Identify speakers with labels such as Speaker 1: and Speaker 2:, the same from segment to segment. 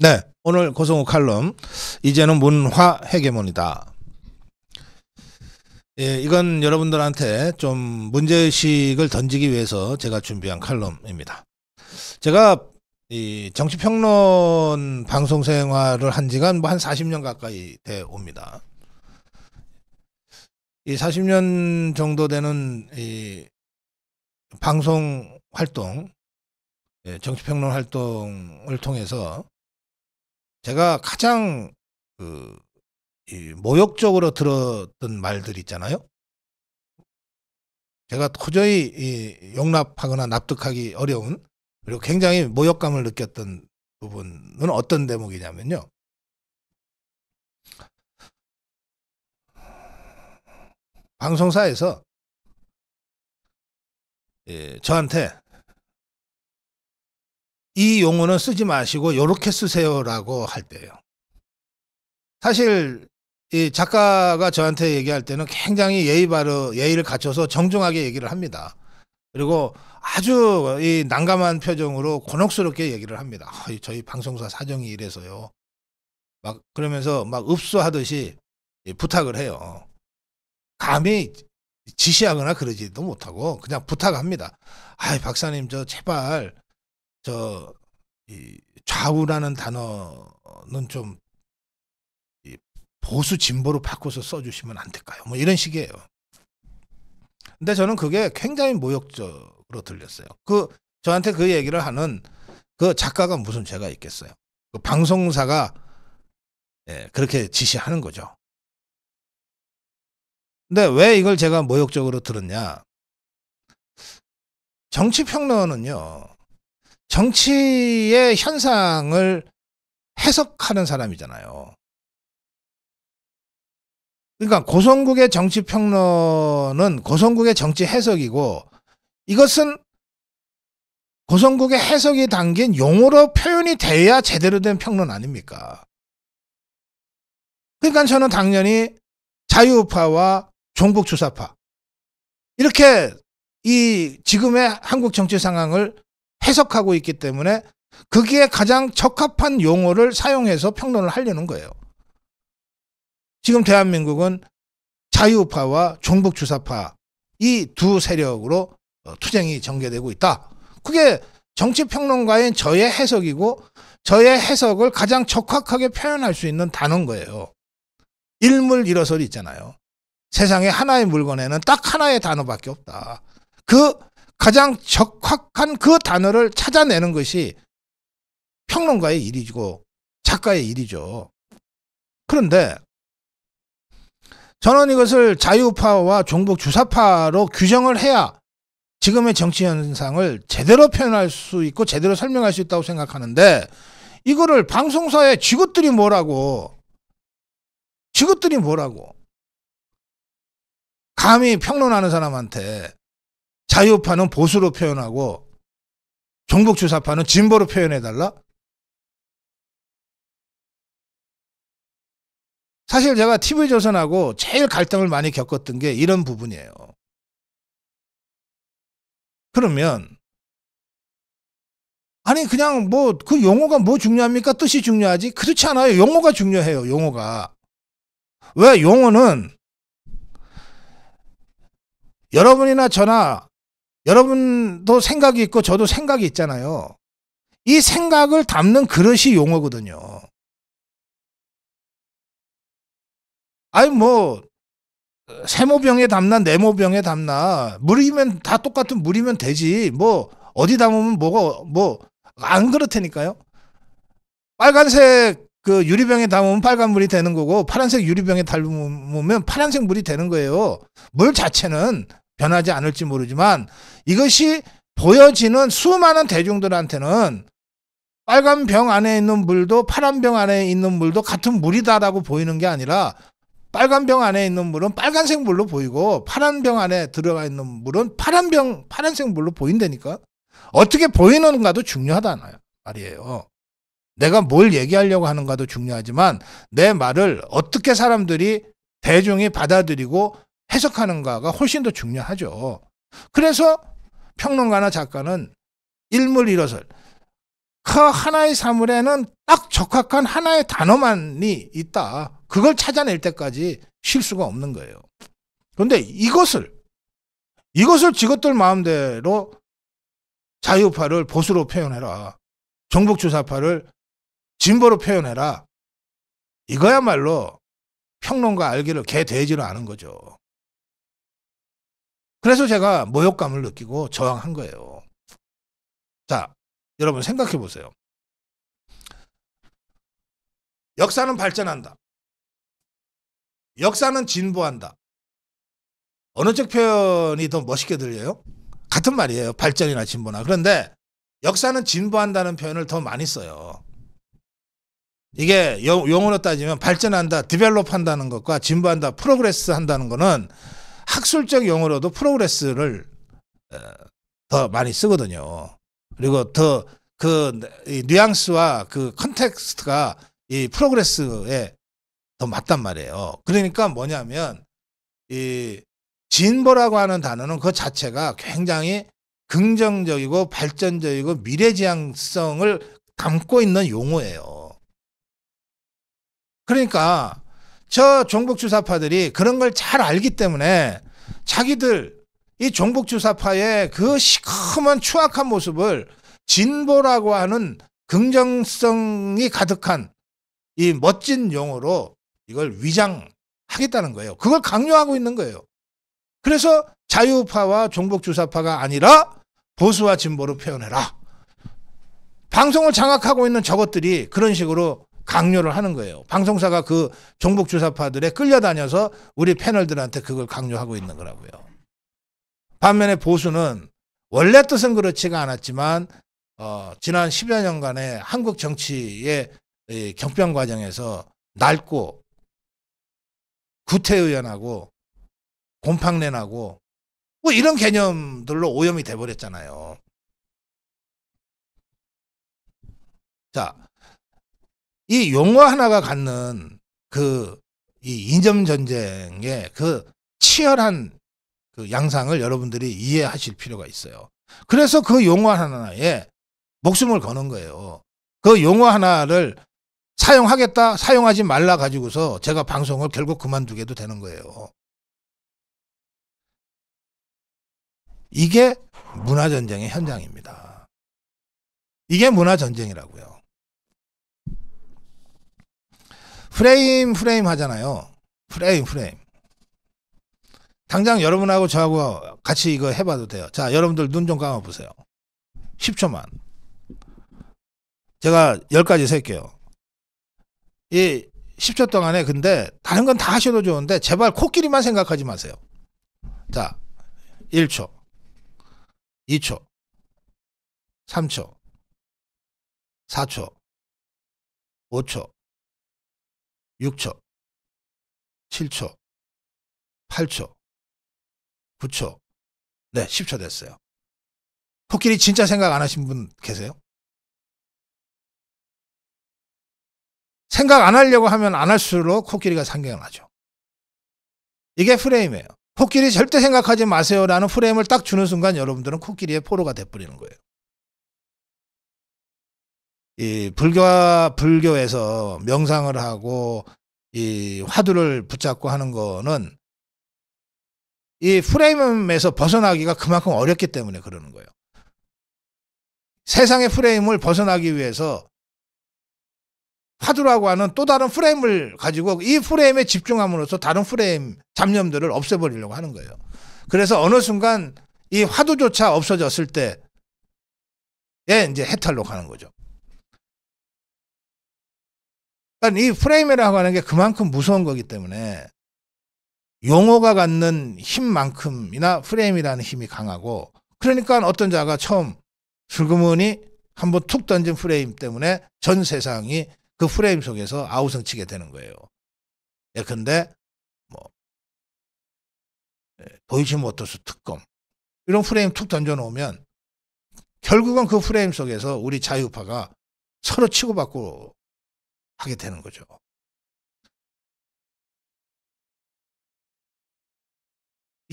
Speaker 1: 네. 오늘 고성우 칼럼 이제는 문화 헤계문이다 예, 이건 여러분들한테 좀 문제의식을 던지기 위해서 제가 준비한 칼럼입니다. 제가 이 정치평론 방송 생활을 한 지가 뭐 한 40년 가까이 돼 옵니다. 이 40년 정도 되는 이 방송 활동, 예, 정치평론 활동을
Speaker 2: 통해서 제가 가장 그
Speaker 1: 모욕적으로 들었던 말들 있잖아요. 제가 도저히 용납하거나 납득하기 어려운 그리고 굉장히 모욕감을 느꼈던 부분은 어떤 대목이냐면요.
Speaker 2: 방송사에서 예, 저한테 이 용어는
Speaker 1: 쓰지 마시고 요렇게 쓰세요라고 할 때예요. 사실 이 작가가 저한테 얘기할 때는 굉장히 예의 바로 예의를 갖춰서 정중하게 얘기를 합니다. 그리고 아주 이 난감한 표정으로 곤혹스럽게 얘기를 합니다. 아, 저희 방송사 사정이 이래서요. 막 그러면서 막읍소하듯이 부탁을 해요. 감히 지시하거나 그러지도 못하고 그냥 부탁합니다. 아, 박사님 저 제발 저이 좌우라는 단어는 좀 보수 진보로 바꿔서 써주시면 안 될까요? 뭐 이런 식이에요. 근데 저는 그게 굉장히 모욕적으로 들렸어요. 그 저한테 그 얘기를 하는 그 작가가 무슨 죄가 있겠어요? 그 방송사가 예, 그렇게 지시하는 거죠.
Speaker 2: 근데 왜 이걸 제가 모욕적으로 들었냐? 정치 평론은요. 정치의
Speaker 1: 현상을 해석하는 사람이잖아요. 그러니까 고성국의 정치 평론은 고성국의 정치 해석이고 이것은 고성국의 해석이 담긴 용어로
Speaker 2: 표현이 돼야 제대로 된 평론 아닙니까? 그러니까 저는
Speaker 1: 당연히 자유우파와 종북주사파 이렇게 이 지금의 한국 정치 상황을 해석하고 있기 때문에 그게 가장 적합한 용어를 사용해서 평론을 하려는 거예요. 지금 대한민국은 자유파와 종북주사파 이 두 세력으로 어, 투쟁이 전개되고 있다. 그게 정치평론가인 저의 해석이고 저의 해석을 가장 적확하게 표현할 수 있는 단어인 거예요. 일물 일어설이 있잖아요. 세상에 하나의 물건에는 딱 하나의 단어밖에 없다. 그 가장 적확한 그 단어를 찾아내는 것이 평론가의 일이고 작가의 일이죠. 그런데 저는 이것을 자유파와 종북 주사파로 규정을 해야 지금의 정치 현상을 제대로 표현할 수 있고 제대로 설명할 수 있다고 생각하는데 이거를 방송사의 직업들이 뭐라고 직업들이 뭐라고 감히 평론하는 사람한테 자유파는 보수로 표현하고 종북주사파는 진보로 표현해달라?
Speaker 2: 사실 제가 TV조선하고 제일 갈등을 많이 겪었던 게 이런 부분이에요. 그러면 아니 그냥 뭐 그
Speaker 1: 용어가 뭐 중요합니까? 뜻이 중요하지? 그렇지 않아요. 용어가 중요해요. 용어가. 왜 용어는 여러분이나 저나 여러분도 생각이 있고 저도 생각이 있잖아요. 이 생각을
Speaker 2: 담는 그릇이 용어거든요.
Speaker 1: 아니 뭐 세모병에 담나 네모병에 담나 물이면 다 똑같은 물이면 되지 뭐 어디 담으면 뭐가 뭐 안 그렇다니까요. 빨간색 그 유리병에 담으면 빨간 물이 되는 거고 파란색 유리병에 담으면 파란색 물이 되는 거예요. 물 자체는 변하지 않을지 모르지만 이것이 보여지는 수많은 대중들한테는 빨간 병 안에 있는 물도 파란 병 안에 있는 물도 같은 물이다라고 보이는 게 아니라 빨간 병 안에 있는 물은 빨간색 물로 보이고 파란 병 안에 들어가 있는 물은 파란 병 파란색 물로 보인다니까 어떻게 보이는가도 중요하다는 말이에요. 내가 뭘 얘기하려고 하는가도 중요하지만 내 말을 어떻게 사람들이 대중이 받아들이고 해석하는가가 훨씬 더 중요하죠. 그래서 평론가나 작가는 일물 일어설 그 하나의 사물에는 딱 적합한 하나의 단어만이 있다. 그걸 찾아낼 때까지 쉴 수가 없는 거예요. 그런데 이것을 이것을 지것들 마음대로 자유파를 보수로 표현해라. 정복주사파를 진보로 표현해라. 이거야말로 평론가
Speaker 2: 알기를 개 되지를 않은 거죠. 그래서 제가 모욕감을 느끼고 저항한 거예요. 자, 여러분 생각해 보세요. 역사는 발전한다.
Speaker 1: 역사는 진보한다. 어느 쪽 표현이 더 멋있게 들려요? 같은 말이에요. 발전이나 진보나. 그런데 역사는 진보한다는 표현을 더 많이 써요. 이게 용어로 따지면 발전한다, 디벨롭 한다는 것과 진보한다, 프로그레스 한다는 것은 학술적 용어로도 프로그레스를 어, 더 많이 쓰거든요. 그리고 더 그 뉘앙스와 그 컨텍스트가 이 프로그레스에 더 맞단 말이에요. 그러니까 뭐냐면 이 진보라고 하는 단어는 그 자체가 굉장히 긍정적이고 발전적이고 미래지향성을 담고 있는 용어예요. 그러니까 저 종북주사파들이 그런 걸 잘 알기 때문에 자기들 이 종북주사파의 그 시커먼 추악한 모습을 진보라고 하는 긍정성이 가득한 이 멋진 용어로 이걸 위장하겠다는 거예요. 그걸 강요하고 있는 거예요. 그래서 자유파와 종북주사파가 아니라 보수와 진보로 표현해라. 방송을 장악하고 있는 저것들이 그런 식으로 강요를 하는 거예요. 방송사가 그 종북 주사파들에 끌려다녀서 우리 패널들한테 그걸 강요하고 있는 거라고요. 반면에 보수는 원래 뜻은 그렇지가 않았지만 어, 지난 10여 년간의 한국 정치의 경변 과정에서 낡고 구태의연하고 곰팡내나고
Speaker 2: 뭐 이런 개념들로 오염이 돼버렸잖아요.
Speaker 1: 자, 이 용어 하나가 갖는 그이이점 전쟁의 그 치열한 그 양상을 여러분들이 이해하실 필요가 있어요. 그래서 그 용어 하나에 목숨을 거는 거예요. 그 용어 하나를 사용하겠다, 사용하지 말라 가지고서 제가 방송을 결국 그만두게도 되는 거예요. 이게 문화전쟁의 현장입니다. 이게 문화전쟁이라고요. 프레임 프레임 하잖아요. 프레임 프레임. 당장 여러분하고 저하고 같이 이거 해봐도 돼요. 자, 여러분들 눈 좀 감아보세요. 10초만. 제가 10가지 셀게요. 이 10초 동안에 근데 다른 건 다 하셔도 좋은데 제발 코끼리만 생각하지 마세요. 자, 1초, 2초, 3초, 4초,
Speaker 2: 5초, 6초, 7초, 8초, 9초, 네, 10초 됐어요. 코끼리 진짜 생각 안 하신 분 계세요?
Speaker 1: 생각 안 하려고 하면 안 할수록 코끼리가 상경하죠. 이게 프레임이에요. 코끼리 절대 생각하지 마세요라는 프레임을 딱 주는 순간 여러분들은 코끼리의 포로가 돼버리는 거예요. 이 불교와 불교에서 명상을 하고 이 화두를 붙잡고 하는 거는 이 프레임에서 벗어나기가 그만큼 어렵기 때문에 그러는 거예요. 세상의 프레임을 벗어나기 위해서 화두라고 하는 또 다른 프레임을 가지고 이 프레임에 집중함으로써 다른 프레임 잡념들을 없애버리려고 하는 거예요. 그래서 어느 순간 이 화두조차 없어졌을 때에 이제 해탈로 가는 거죠. 그러니까 이 프레임이라고 하는 게 그만큼 무서운 거기 때문에 용어가 갖는 힘만큼이나 프레임이라는 힘이 강하고 그러니까 어떤 자가 처음 슬그머니 한번 툭 던진 프레임 때문에 전 세상이 그 프레임 속에서 아우성치게 되는 거예요. 예컨대 뭐
Speaker 2: 예, 보이지 못해서 특검 이런 프레임 툭 던져놓으면 결국은 그 프레임 속에서 우리 자유파가 서로 치고받고 하게 되는 거죠.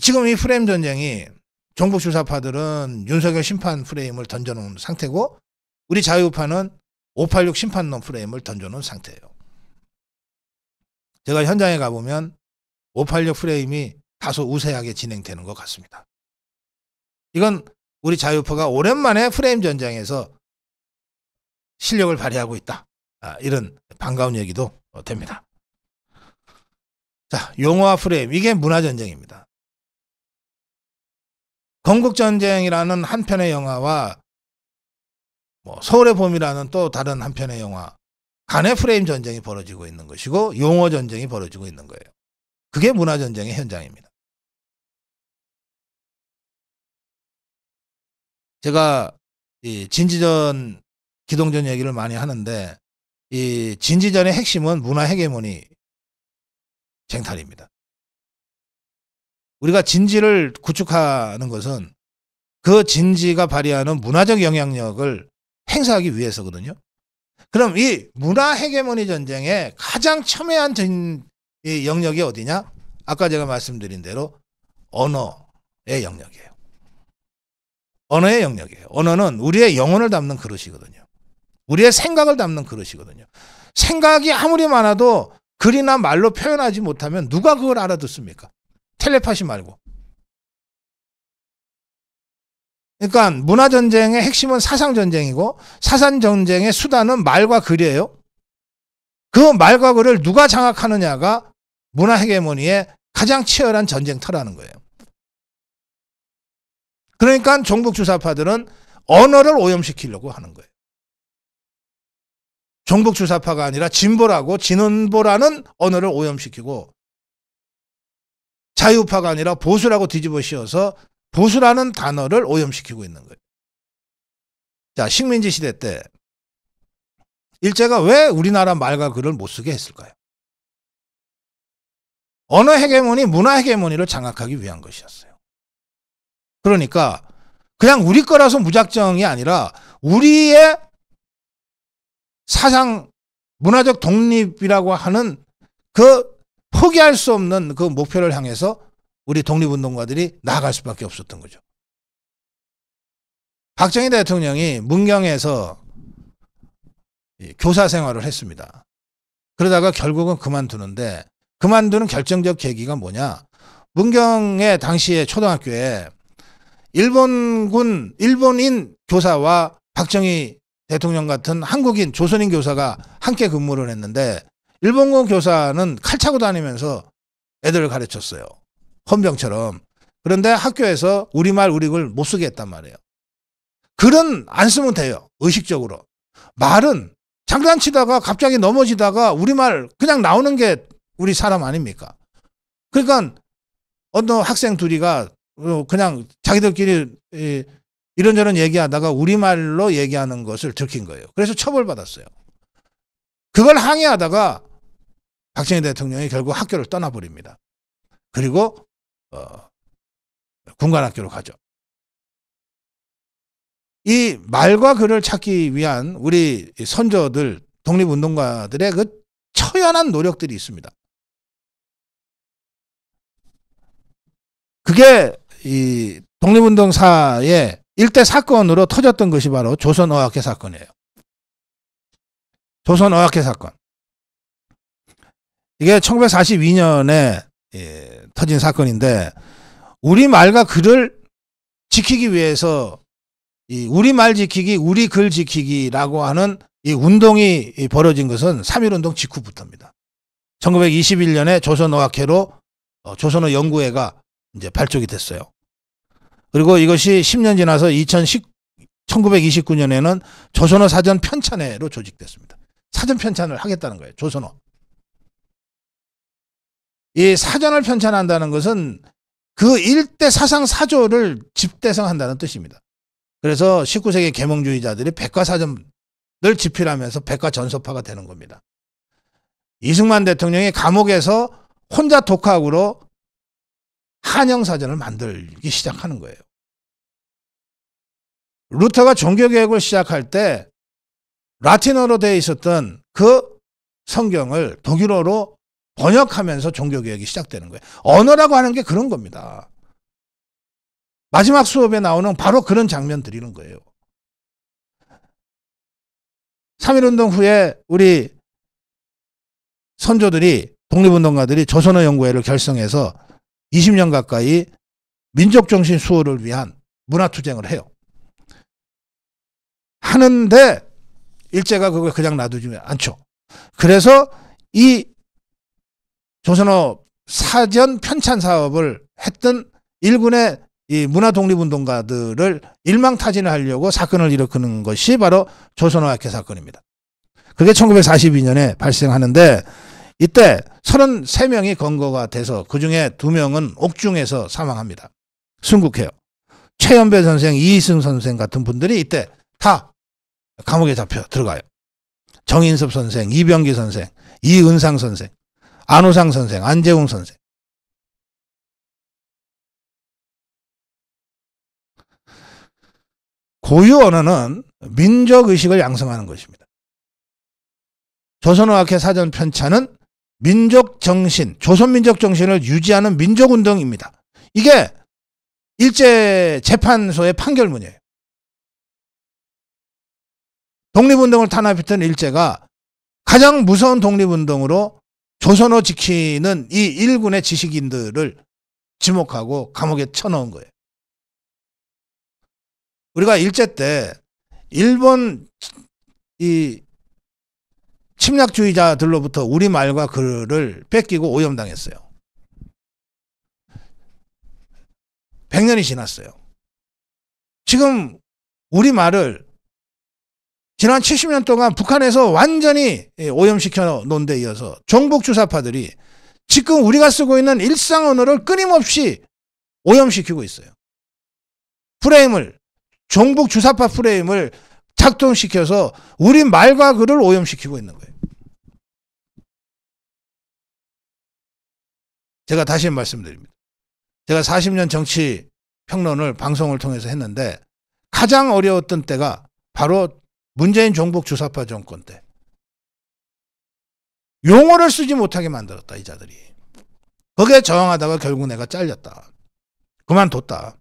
Speaker 1: 지금 이 프레임 전쟁이 정부 주사파들은 윤석열 심판 프레임을 던져놓은 상태고 우리 자유파는 586 심판론 프레임을 던져놓은 상태예요. 제가 현장에 가보면 586 프레임이 다소 우세하게 진행되는 것 같습니다. 이건 우리 자유파가 오랜만에 프레임 전쟁에서 실력을 발휘하고 있다. 아, 이런 반가운 얘기도 됩니다.
Speaker 2: 자, 용어와 프레임. 이게 문화전쟁입니다.
Speaker 1: 건국전쟁이라는 한 편의 영화와 뭐 서울의 봄이라는 또 다른 한 편의 영화 간의 프레임 전쟁이 벌어지고 있는 것이고 용어 전쟁이 벌어지고 있는 거예요.
Speaker 2: 그게 문화 전쟁의 현장입니다. 제가 진지전 기동전 얘기를 많이 하는데 이 진지전의 핵심은 문화 헤게모니
Speaker 1: 쟁탈입니다. 우리가 진지를 구축하는 것은 그 진지가 발휘하는 문화적 영향력을 행사하기 위해서거든요. 그럼 이 문화 헤게모니 전쟁의 가장 첨예한 전, 이 영역이 어디냐? 아까 제가 말씀드린 대로 언어의 영역이에요. 언어의 영역이에요. 언어는 우리의 영혼을 담는 그릇이거든요. 우리의 생각을 담는 그릇이거든요. 생각이 아무리 많아도 글이나 말로 표현하지 못하면 누가 그걸 알아듣습니까? 텔레파시 말고. 그러니까 문화전쟁의 핵심은 사상전쟁이고 사상전쟁의 수단은 말과 글이에요. 그 말과 글을 누가 장악하느냐가 문화
Speaker 2: 헤게모니의 가장 치열한 전쟁터라는 거예요.
Speaker 1: 그러니까 종북주사파들은 언어를 오염시키려고 하는 거예요. 종북주사파가 아니라 진보라고 진원보라는 언어를 오염시키고 자유파가 아니라 보수라고 뒤집어 씌워서 보수라는 단어를 오염시키고 있는 거예요. 자, 식민지 시대 때
Speaker 2: 일제가 왜 우리나라 말과 글을 못 쓰게 했을까요?
Speaker 1: 언어 헤게모니, 문화 헤게모니를 장악하기 위한 것이었어요. 그러니까 그냥 우리 거라서 무작정이 아니라 우리의 사상 문화적 독립이라고 하는 그 포기할 수 없는 그 목표를 향해서 우리 독립운동가들이 나아갈 수밖에 없었던 거죠. 박정희 대통령이 문경에서 교사 생활을 했습니다. 그러다가 결국은 그만두는데 그만두는 결정적 계기가 뭐냐? 문경의 당시에 초등학교에 일본군 일본인 교사와 박정희 대통령 같은 한국인 조선인 교사가 함께 근무를 했는데 일본군 교사는 칼 차고 다니면서 애들을 가르쳤어요. 헌병처럼. 그런데 학교에서 우리말 우리글 못 쓰게 했단 말이에요. 글은 안 쓰면 돼요. 의식적으로. 말은 장난치다가 갑자기 넘어지다가 우리말 그냥 나오는 게 우리 사람 아닙니까? 그러니까 어느 학생 둘이가 그냥 자기들끼리 이런저런 얘기하다가 우리말로 얘기하는 것을 들킨 거예요. 그래서 처벌받았어요. 그걸 항의하다가 박정희 대통령이 결국 학교를 떠나버립니다. 그리고 어, 군관학교로 가죠. 이 말과 글을 찾기 위한 우리 선조들 독립운동가들의 그 처연한 노력들이 있습니다. 그게 이 독립운동사의 일대 사건으로 터졌던 것이 바로 조선어학회 사건이에요. 조선어학회 사건. 이게 1942년에 예, 터진 사건인데 우리말과 글을 지키기 위해서 이 우리말 지키기, 우리 글 지키기라고 하는 이 운동이 벌어진 것은 3.1운동 직후부터입니다. 1921년에 조선어학회로 어, 조선어 연구회가 이제 발족이 됐어요. 그리고 이것이 10년 지나서 2010, 1929년에는 조선어 사전 편찬회로 조직됐습니다. 사전 편찬을 하겠다는 거예요. 조선어. 이 사전을 편찬한다는 것은 그 일대 사상 사조를 집대성한다는 뜻입니다. 그래서 19세기 계몽주의자들이 백과사전을 집필하면서 백과전서파가 되는 겁니다. 이승만 대통령이 감옥에서 혼자 독학으로 한영사전을 만들기 시작하는 거예요. 루터가 종교개혁을 시작할 때 라틴어로 되어 있었던 그 성경을 독일어로 번역하면서 종교개혁이 시작되는 거예요. 언어라고 하는 게 그런 겁니다. 마지막 수업에 나오는 바로 그런 장면들이는 거예요. 3.1운동 후에 우리 선조들이 독립운동가들이 조선어연구회를 결성해서 20년 가까이 민족정신 수호를 위한 문화투쟁을 해요. 하는데 일제가 그걸 그냥 놔두지 않죠. 그래서 이 조선업 사전 편찬 사업을 했던 일군의 이 문화 독립운동가들을 일망타진을 하려고 사건을 일으키는 것이 바로 조선어학회 사건입니다. 그게 1942년에 발생하는데 이때 33명이 건거가 돼서 그중에 두명은 옥중에서 사망합니다. 순국해요. 최연배 선생, 이희승 선생 같은 분들이 이때 다 감옥에 잡혀 들어가요. 정인섭 선생, 이병기 선생, 이은상 선생, 안우상 선생, 안재웅 선생. 고유 언어는 민족 의식을 양성하는 것입니다. 조선어학회 사전 편찬은 민족 정신, 조선민족 정신을 유지하는 민족운동입니다. 이게 일제 재판소의
Speaker 2: 판결문이에요. 독립운동을 탄압했던 일제가
Speaker 1: 가장 무서운 독립운동으로 조선호 지키는 이 일군의 지식인들을 지목하고 감옥에 쳐넣은 거예요. 우리가 일제 때 일본 이 침략주의자들로부터 우리 말과 글을 뺏기고 오염당했어요. 100년이 지났어요. 지금 우리 말을 지난 70년 동안 북한에서 완전히 예, 오염시켜 놓은 데 이어서 종북주사파들이 지금 우리가 쓰고 있는 일상 언어를 끊임없이 오염시키고 있어요. 프레임을 종북 주사파 프레임을 작동시켜서 우리 말과 글을
Speaker 2: 오염시키고 있는 거예요.
Speaker 1: 제가 다시 말씀드립니다. 제가 40년 정치 평론을 방송을 통해서 했는데 가장 어려웠던 때가 바로 문재인 종북 주사파 정권 때. 용어를 쓰지 못하게 만들었다, 이 자들이.
Speaker 2: 거기에 저항하다가 결국 내가 잘렸다. 그만뒀다.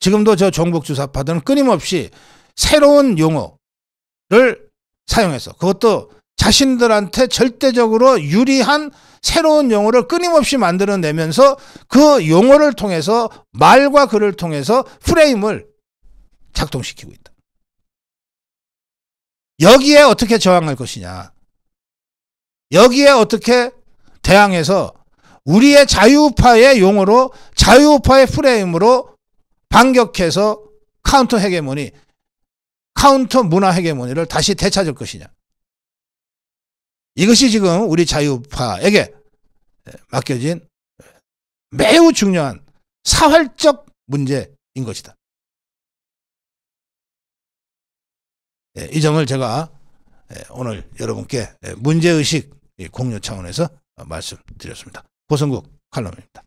Speaker 1: 지금도 저 종북 주사파들은 끊임없이 새로운 용어를 사용해서 그것도 자신들한테 절대적으로 유리한 새로운 용어를 끊임없이 만들어내면서 그 용어를 통해서 말과 글을 통해서 프레임을 작동시키고 있다. 여기에 어떻게 저항할 것이냐. 여기에 어떻게 대항해서 우리의 자유파의 용어로 자유파의 프레임으로 반격해서 카운터 헤게모니, 카운터 문화 헤게모니를 다시 되찾을 것이냐. 이것이 지금 우리 자유파에게 맡겨진 매우 중요한
Speaker 2: 사활적 문제인 것이다.
Speaker 1: 예, 이 점을 제가 예, 오늘 여러분께 예, 문제의식 공유 차원에서 말씀드렸습니다. 고성국 칼럼입니다.